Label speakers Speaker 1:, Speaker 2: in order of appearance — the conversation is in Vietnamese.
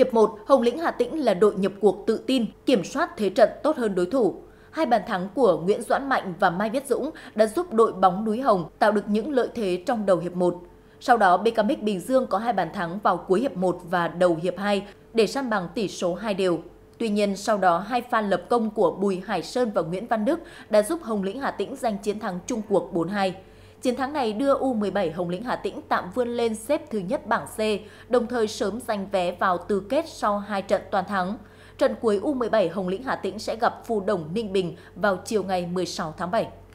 Speaker 1: Hiệp 1, Hồng Lĩnh Hà Tĩnh là đội nhập cuộc tự tin, kiểm soát thế trận tốt hơn đối thủ. Hai bàn thắng của Nguyễn Doãn Mạnh và Mai Viết Dũng đã giúp đội bóng núi Hồng tạo được những lợi thế trong đầu hiệp 1. Sau đó, BKMX Bình Dương có hai bàn thắng vào cuối hiệp 1 và đầu hiệp 2 để san bằng tỷ số 2 đều. Tuy nhiên, sau đó hai pha lập công của Bùi Hải Sơn và Nguyễn Văn Đức đã giúp Hồng Lĩnh Hà Tĩnh giành chiến thắng chung cuộc 4-2. Chiến thắng này đưa U17 Hồng Lĩnh Hà Tĩnh tạm vươn lên xếp thứ nhất bảng C, đồng thời sớm giành vé vào tứ kết sau hai trận toàn thắng. Trận cuối U17 Hồng Lĩnh Hà Tĩnh sẽ gặp Phù Đồng Ninh Bình vào chiều ngày 16 tháng 7.